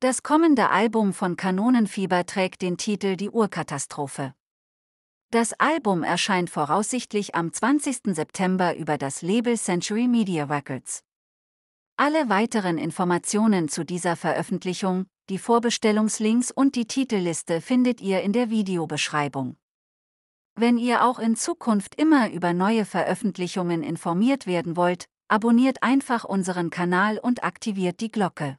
Das kommende Album von Kanonenfieber trägt den Titel Die Urkatastrophe. Das Album erscheint voraussichtlich am 20. September über das Label Century Media Records. Alle weiteren Informationen zu dieser Veröffentlichung, die Vorbestellungslinks und die Titelliste findet ihr in der Videobeschreibung. Wenn ihr auch in Zukunft immer über neue Veröffentlichungen informiert werden wollt, abonniert einfach unseren Kanal und aktiviert die Glocke.